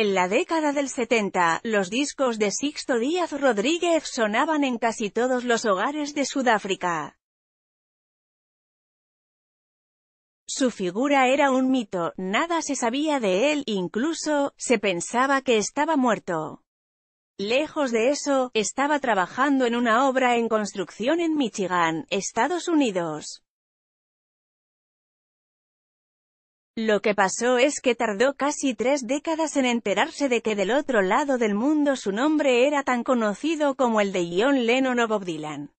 En la década del 70, los discos de Sixto Díaz Rodríguez sonaban en casi todos los hogares de Sudáfrica. Su figura era un mito, nada se sabía de él, incluso, se pensaba que estaba muerto. Lejos de eso, estaba trabajando en una obra en construcción en Michigan, Estados Unidos. Lo que pasó es que tardó casi tres décadas en enterarse de que del otro lado del mundo su nombre era tan conocido como el de John Lennon o Bob Dylan.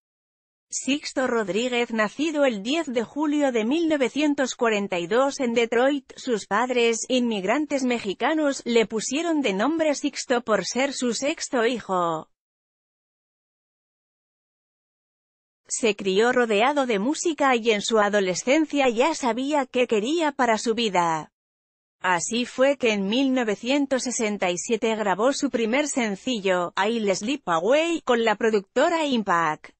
Sixto Rodríguez nacido el 10 de julio de 1942 en Detroit, sus padres, inmigrantes mexicanos, le pusieron de nombre Sixto por ser su sexto hijo. Se crió rodeado de música y en su adolescencia ya sabía qué quería para su vida. Así fue que en 1967 grabó su primer sencillo, I'll Sleep Away, con la productora Impact.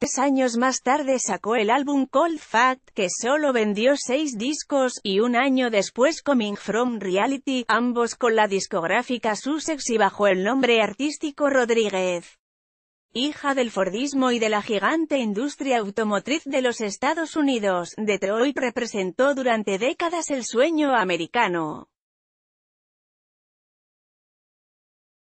Tres años más tarde sacó el álbum Cold Fact, que solo vendió seis discos, y un año después Coming From Reality, ambos con la discográfica Sussex y bajo el nombre artístico Rodríguez hija del Fordismo y de la gigante industria automotriz de los Estados Unidos, Detroit representó durante décadas el sueño americano.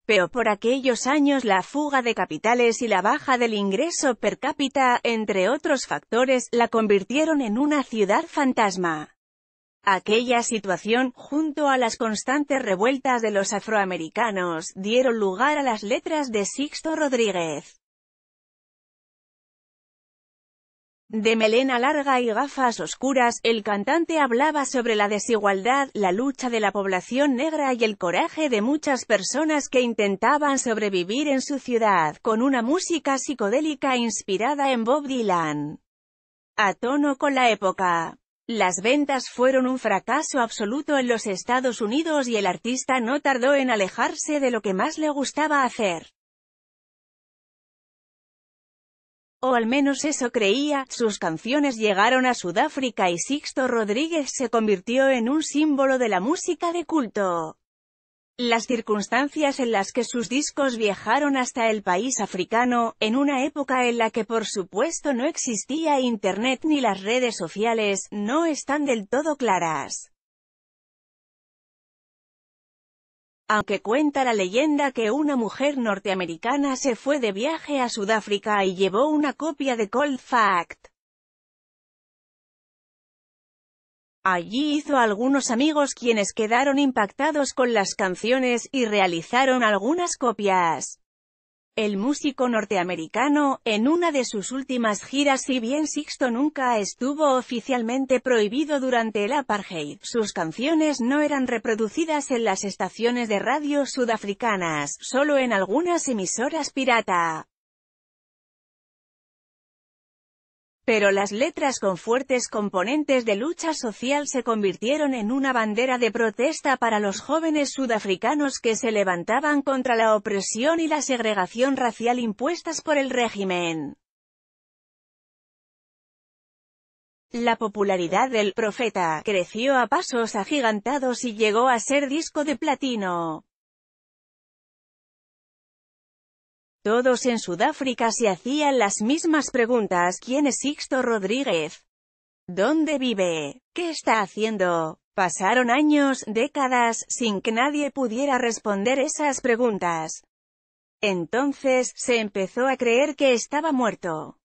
Pero por aquellos años la fuga de capitales y la baja del ingreso per cápita, entre otros factores, la convirtieron en una ciudad fantasma. Aquella situación, junto a las constantes revueltas de los afroamericanos, dieron lugar a las letras de Sixto Rodríguez. De melena larga y gafas oscuras, el cantante hablaba sobre la desigualdad, la lucha de la población negra y el coraje de muchas personas que intentaban sobrevivir en su ciudad, con una música psicodélica inspirada en Bob Dylan. A tono con la época. Las ventas fueron un fracaso absoluto en los Estados Unidos y el artista no tardó en alejarse de lo que más le gustaba hacer. O al menos eso creía, sus canciones llegaron a Sudáfrica y Sixto Rodríguez se convirtió en un símbolo de la música de culto. Las circunstancias en las que sus discos viajaron hasta el país africano, en una época en la que por supuesto no existía internet ni las redes sociales, no están del todo claras. aunque cuenta la leyenda que una mujer norteamericana se fue de viaje a Sudáfrica y llevó una copia de Cold Fact. Allí hizo algunos amigos quienes quedaron impactados con las canciones y realizaron algunas copias el músico norteamericano, en una de sus últimas giras si bien Sixto nunca estuvo oficialmente prohibido durante el apartheid, sus canciones no eran reproducidas en las estaciones de radio sudafricanas, solo en algunas emisoras pirata. Pero las letras con fuertes componentes de lucha social se convirtieron en una bandera de protesta para los jóvenes sudafricanos que se levantaban contra la opresión y la segregación racial impuestas por el régimen. La popularidad del «Profeta» creció a pasos agigantados y llegó a ser disco de platino. Todos en Sudáfrica se hacían las mismas preguntas. ¿Quién es Sixto Rodríguez? ¿Dónde vive? ¿Qué está haciendo? Pasaron años, décadas, sin que nadie pudiera responder esas preguntas. Entonces, se empezó a creer que estaba muerto.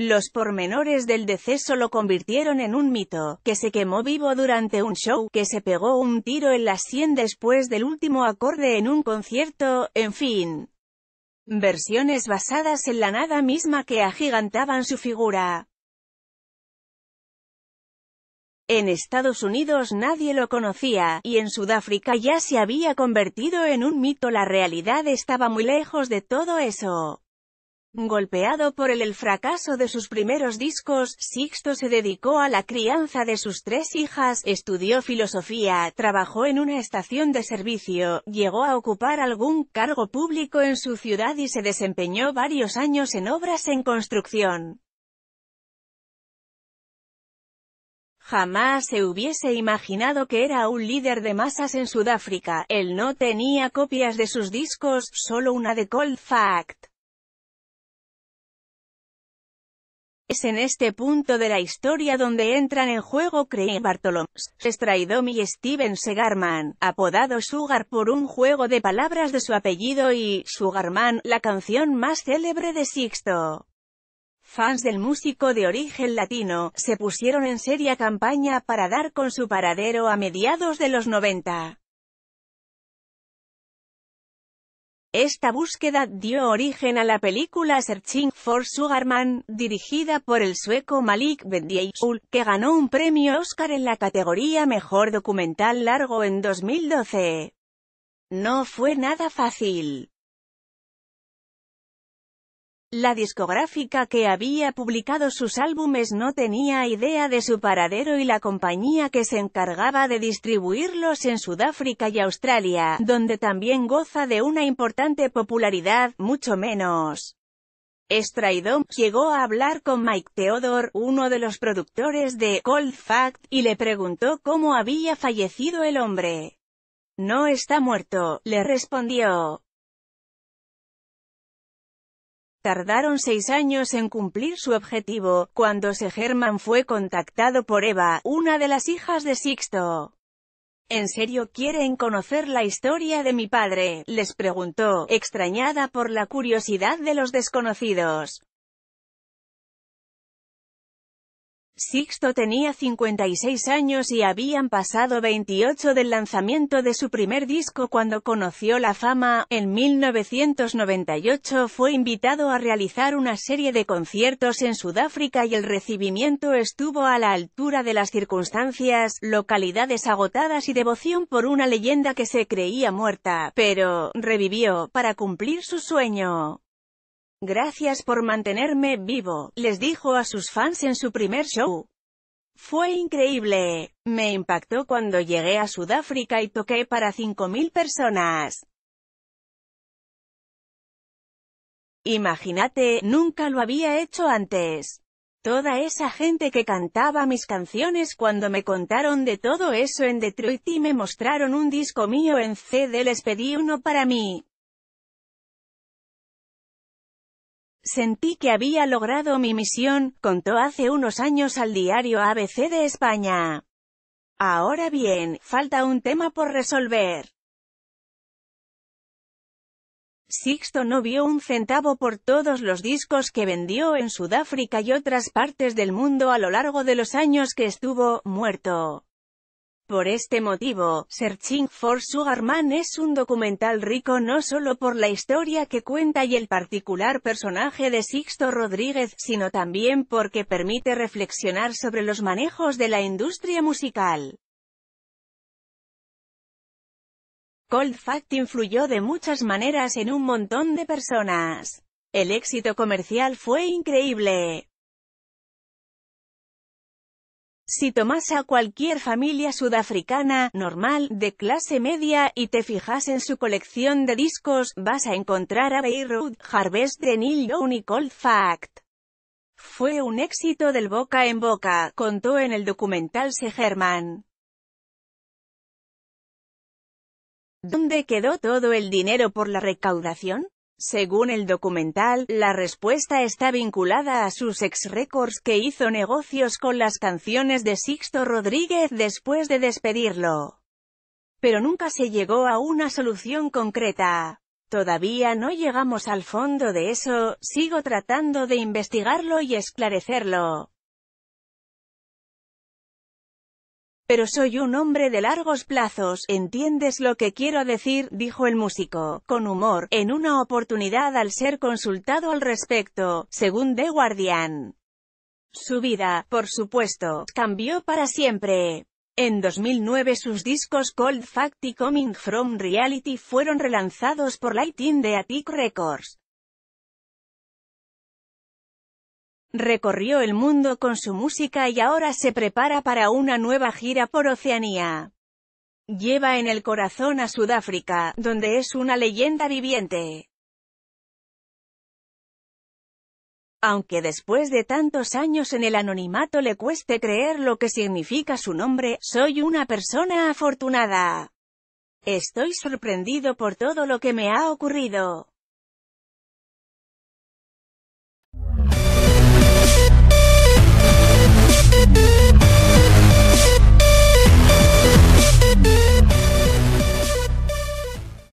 Los pormenores del deceso lo convirtieron en un mito, que se quemó vivo durante un show, que se pegó un tiro en las sien después del último acorde en un concierto, en fin. Versiones basadas en la nada misma que agigantaban su figura. En Estados Unidos nadie lo conocía, y en Sudáfrica ya se había convertido en un mito. La realidad estaba muy lejos de todo eso. Golpeado por el, fracaso de sus primeros discos, Sixto se dedicó a la crianza de sus tres hijas, estudió filosofía, trabajó en una estación de servicio, llegó a ocupar algún cargo público en su ciudad y se desempeñó varios años en obras en construcción. Jamás se hubiese imaginado que era un líder de masas en Sudáfrica, él no tenía copias de sus discos, solo una de Cold Fact. Es en este punto de la historia donde entran en juego Craig Bartolomé, Straydom y Steven Segarman, apodado Sugar por un juego de palabras de su apellido y, Sugarman, la canción más célebre de Sixto. Fans del músico de origen latino, se pusieron en seria campaña para dar con su paradero a mediados de los 90. Esta búsqueda dio origen a la película Searching for Sugarman, dirigida por el sueco Malik Bendjelloul, que ganó un premio Oscar en la categoría Mejor Documental Largo en 2012. No fue nada fácil. La discográfica que había publicado sus álbumes no tenía idea de su paradero y la compañía que se encargaba de distribuirlos en Sudáfrica y Australia, donde también goza de una importante popularidad, mucho menos. Straydon llegó a hablar con Mike Theodore, uno de los productores de Cold Fact, y le preguntó cómo había fallecido el hombre. No está muerto, le respondió. Tardaron seis años en cumplir su objetivo, cuando se fue contactado por Eva, una de las hijas de Sixto. ¿En serio quieren conocer la historia de mi padre? les preguntó, extrañada por la curiosidad de los desconocidos. Sixto tenía 56 años y habían pasado 28 del lanzamiento de su primer disco cuando conoció la fama. En 1998 fue invitado a realizar una serie de conciertos en Sudáfrica y el recibimiento estuvo a la altura de las circunstancias, localidades agotadas y devoción por una leyenda que se creía muerta, pero revivió para cumplir su sueño. Gracias por mantenerme vivo, les dijo a sus fans en su primer show. Fue increíble. Me impactó cuando llegué a Sudáfrica y toqué para 5.000 personas. Imagínate, nunca lo había hecho antes. Toda esa gente que cantaba mis canciones cuando me contaron de todo eso en Detroit y me mostraron un disco mío en CD les pedí uno para mí. Sentí que había logrado mi misión, contó hace unos años al diario ABC de España. Ahora bien, falta un tema por resolver. Sixto no vio un centavo por todos los discos que vendió en Sudáfrica y otras partes del mundo a lo largo de los años que estuvo muerto. Por este motivo, Searching for Sugarman es un documental rico no solo por la historia que cuenta y el particular personaje de Sixto Rodríguez, sino también porque permite reflexionar sobre los manejos de la industria musical. Cold Fact influyó de muchas maneras en un montón de personas. El éxito comercial fue increíble, si tomas a cualquier familia sudafricana, normal, de clase media, y te fijas en su colección de discos, vas a encontrar a Beirut, Harvest de Neil Young y Cold Fact. Fue un éxito del boca en boca, contó en el documental Se ¿Dónde quedó todo el dinero por la recaudación? Según el documental, la respuesta está vinculada a sus ex records que hizo negocios con las canciones de Sixto Rodríguez después de despedirlo. Pero nunca se llegó a una solución concreta. Todavía no llegamos al fondo de eso, sigo tratando de investigarlo y esclarecerlo. Pero soy un hombre de largos plazos, ¿entiendes lo que quiero decir? dijo el músico, con humor, en una oportunidad al ser consultado al respecto, según The Guardian. Su vida, por supuesto, cambió para siempre. En 2009 sus discos Cold Fact y Coming From Reality fueron relanzados por Lighting de Attic Records. Recorrió el mundo con su música y ahora se prepara para una nueva gira por Oceanía. Lleva en el corazón a Sudáfrica, donde es una leyenda viviente. Aunque después de tantos años en el anonimato le cueste creer lo que significa su nombre, soy una persona afortunada. Estoy sorprendido por todo lo que me ha ocurrido. Thank you.